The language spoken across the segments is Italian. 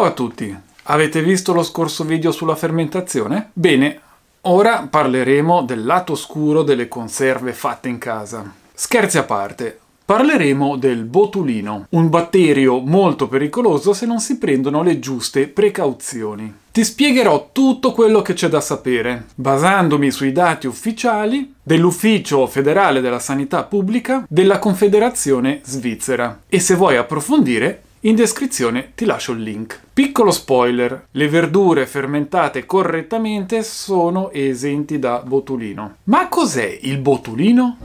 Ciao a tutti! Avete visto lo scorso video sulla fermentazione? Bene, ora parleremo del lato scuro delle conserve fatte in casa. Scherzi a parte, parleremo del botulino, un batterio molto pericoloso se non si prendono le giuste precauzioni. Ti spiegherò tutto quello che c'è da sapere, basandomi sui dati ufficiali dell'Ufficio federale della sanità pubblica della Confederazione svizzera. E se vuoi approfondire, in descrizione ti lascio il link. Piccolo spoiler, le verdure fermentate correttamente sono esenti da botulino. Ma cos'è il botulino?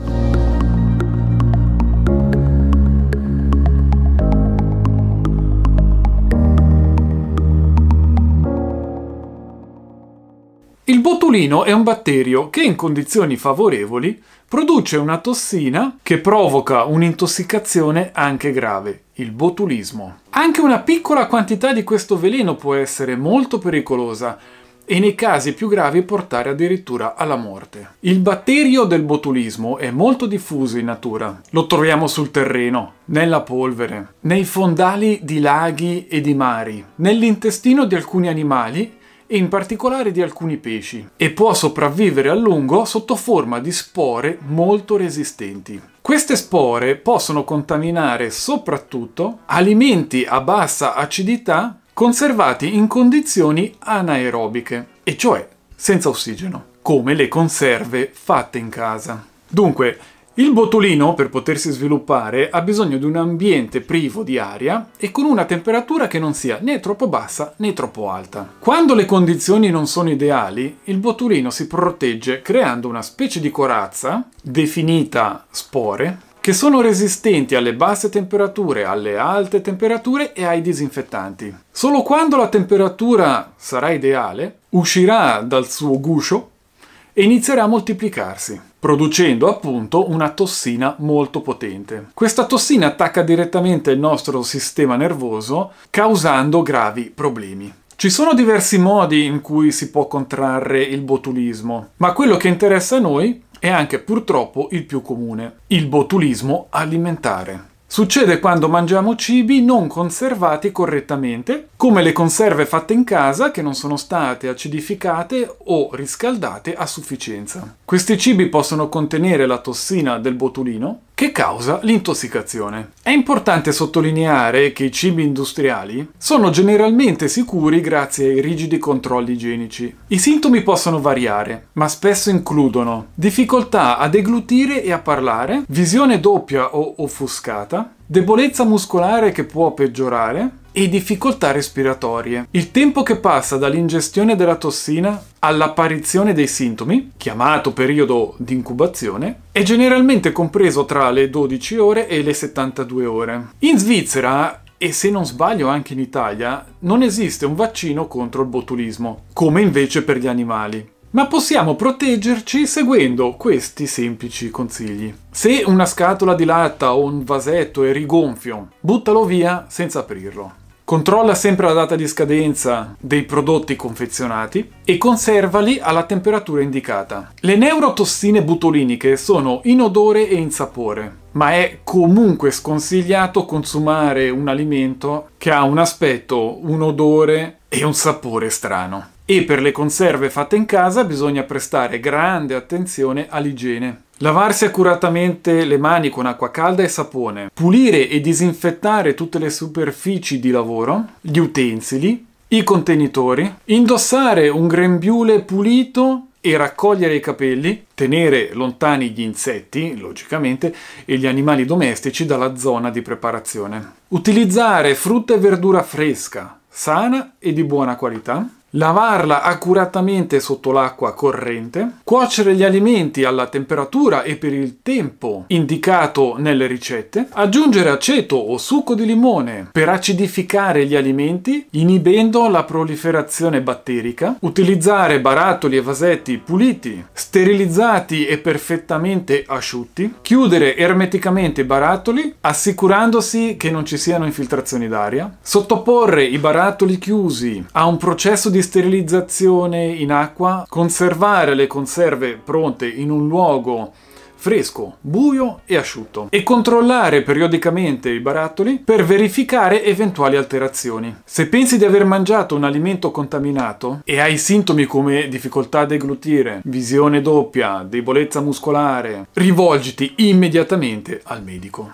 Il botulino è un batterio che in condizioni favorevoli produce una tossina che provoca un'intossicazione anche grave il botulismo. Anche una piccola quantità di questo veleno può essere molto pericolosa e nei casi più gravi portare addirittura alla morte. Il batterio del botulismo è molto diffuso in natura. Lo troviamo sul terreno, nella polvere, nei fondali di laghi e di mari, nell'intestino di alcuni animali e in particolare di alcuni pesci, e può sopravvivere a lungo sotto forma di spore molto resistenti. Queste spore possono contaminare soprattutto alimenti a bassa acidità conservati in condizioni anaerobiche, e cioè senza ossigeno, come le conserve fatte in casa. Dunque, il botulino, per potersi sviluppare, ha bisogno di un ambiente privo di aria e con una temperatura che non sia né troppo bassa né troppo alta. Quando le condizioni non sono ideali, il botulino si protegge creando una specie di corazza, definita spore, che sono resistenti alle basse temperature, alle alte temperature e ai disinfettanti. Solo quando la temperatura sarà ideale, uscirà dal suo guscio e inizierà a moltiplicarsi, producendo appunto una tossina molto potente. Questa tossina attacca direttamente il nostro sistema nervoso, causando gravi problemi. Ci sono diversi modi in cui si può contrarre il botulismo, ma quello che interessa a noi è anche purtroppo il più comune, il botulismo alimentare. Succede quando mangiamo cibi non conservati correttamente, come le conserve fatte in casa che non sono state acidificate o riscaldate a sufficienza. Questi cibi possono contenere la tossina del botulino, che causa l'intossicazione. È importante sottolineare che i cibi industriali sono generalmente sicuri grazie ai rigidi controlli igienici. I sintomi possono variare, ma spesso includono difficoltà a deglutire e a parlare, visione doppia o offuscata, debolezza muscolare che può peggiorare, e difficoltà respiratorie. Il tempo che passa dall'ingestione della tossina all'apparizione dei sintomi, chiamato periodo di incubazione, è generalmente compreso tra le 12 ore e le 72 ore. In Svizzera e se non sbaglio anche in Italia non esiste un vaccino contro il botulismo, come invece per gli animali. Ma possiamo proteggerci seguendo questi semplici consigli. Se una scatola di latta o un vasetto è rigonfio, buttalo via senza aprirlo. Controlla sempre la data di scadenza dei prodotti confezionati e conservali alla temperatura indicata. Le neurotossine butoliniche sono in odore e in sapore, ma è comunque sconsigliato consumare un alimento che ha un aspetto, un odore e un sapore strano. E per le conserve fatte in casa bisogna prestare grande attenzione all'igiene. Lavarsi accuratamente le mani con acqua calda e sapone, pulire e disinfettare tutte le superfici di lavoro, gli utensili, i contenitori, indossare un grembiule pulito e raccogliere i capelli, tenere lontani gli insetti, logicamente, e gli animali domestici dalla zona di preparazione. Utilizzare frutta e verdura fresca, sana e di buona qualità, lavarla accuratamente sotto l'acqua corrente, cuocere gli alimenti alla temperatura e per il tempo indicato nelle ricette, aggiungere aceto o succo di limone per acidificare gli alimenti, inibendo la proliferazione batterica, utilizzare barattoli e vasetti puliti, sterilizzati e perfettamente asciutti, chiudere ermeticamente i barattoli assicurandosi che non ci siano infiltrazioni d'aria, sottoporre i barattoli chiusi a un processo di sterilizzazione in acqua, conservare le conserve pronte in un luogo fresco, buio e asciutto e controllare periodicamente i barattoli per verificare eventuali alterazioni. Se pensi di aver mangiato un alimento contaminato e hai sintomi come difficoltà a deglutire, visione doppia, debolezza muscolare, rivolgiti immediatamente al medico.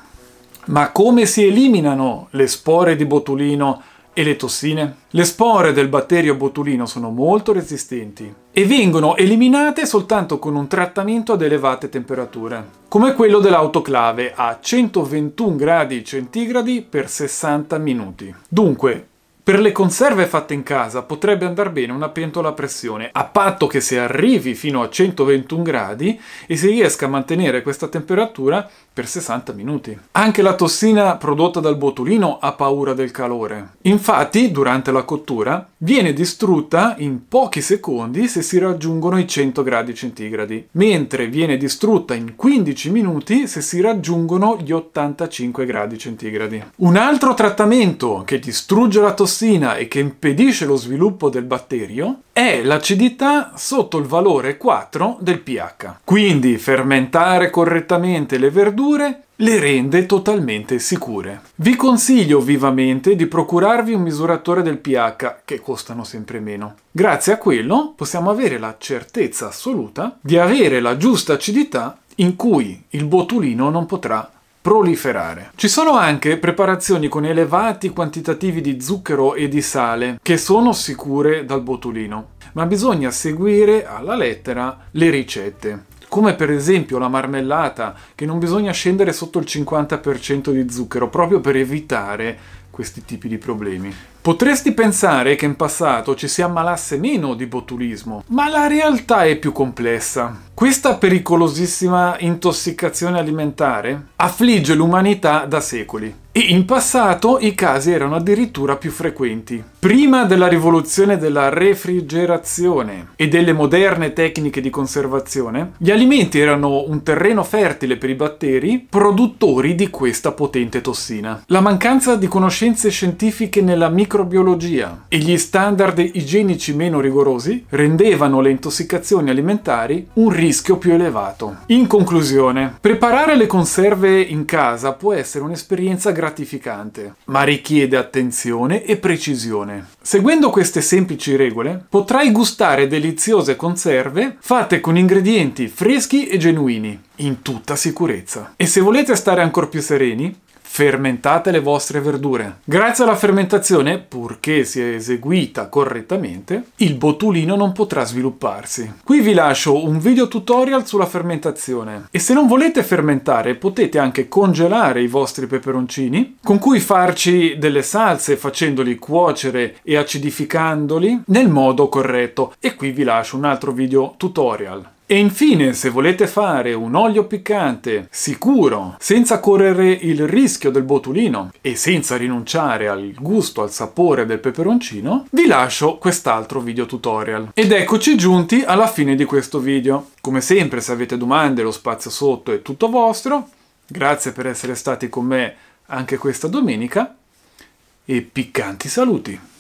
Ma come si eliminano le spore di botulino e le tossine? Le spore del batterio botulino sono molto resistenti e vengono eliminate soltanto con un trattamento ad elevate temperature, come quello dell'autoclave a 121 gradi centigradi per 60 minuti. Dunque, per le conserve fatte in casa potrebbe andare bene una pentola a pressione, a patto che se arrivi fino a 121 gradi e si riesca a mantenere questa temperatura per 60 minuti. Anche la tossina prodotta dal botulino ha paura del calore. Infatti, durante la cottura, viene distrutta in pochi secondi se si raggiungono i 100 gradi centigradi, mentre viene distrutta in 15 minuti se si raggiungono gli 85 gradi centigradi. Un altro trattamento che distrugge la tossina e che impedisce lo sviluppo del batterio è l'acidità sotto il valore 4 del pH. Quindi fermentare correttamente le verdure procedure le rende totalmente sicure. Vi consiglio vivamente di procurarvi un misuratore del pH, che costano sempre meno. Grazie a quello possiamo avere la certezza assoluta di avere la giusta acidità in cui il botulino non potrà proliferare. Ci sono anche preparazioni con elevati quantitativi di zucchero e di sale che sono sicure dal botulino, ma bisogna seguire alla lettera le ricette come per esempio la marmellata, che non bisogna scendere sotto il 50% di zucchero, proprio per evitare questi tipi di problemi. Potresti pensare che in passato ci si ammalasse meno di botulismo, ma la realtà è più complessa. Questa pericolosissima intossicazione alimentare affligge l'umanità da secoli e in passato i casi erano addirittura più frequenti. Prima della rivoluzione della refrigerazione e delle moderne tecniche di conservazione, gli alimenti erano un terreno fertile per i batteri produttori di questa potente tossina. La mancanza di conoscenze scientifiche nella microbiologia e gli standard igienici meno rigorosi rendevano le intossicazioni alimentari un rischio più elevato. In conclusione, preparare le conserve in casa può essere un'esperienza grande gratificante, ma richiede attenzione e precisione. Seguendo queste semplici regole, potrai gustare deliziose conserve fatte con ingredienti freschi e genuini, in tutta sicurezza. E se volete stare ancora più sereni, fermentate le vostre verdure. Grazie alla fermentazione, purché sia eseguita correttamente, il botulino non potrà svilupparsi. Qui vi lascio un video tutorial sulla fermentazione e se non volete fermentare potete anche congelare i vostri peperoncini con cui farci delle salse facendoli cuocere e acidificandoli nel modo corretto e qui vi lascio un altro video tutorial. E infine, se volete fare un olio piccante sicuro, senza correre il rischio del botulino e senza rinunciare al gusto, al sapore del peperoncino, vi lascio quest'altro video tutorial. Ed eccoci giunti alla fine di questo video. Come sempre, se avete domande, lo spazio sotto è tutto vostro. Grazie per essere stati con me anche questa domenica e piccanti saluti!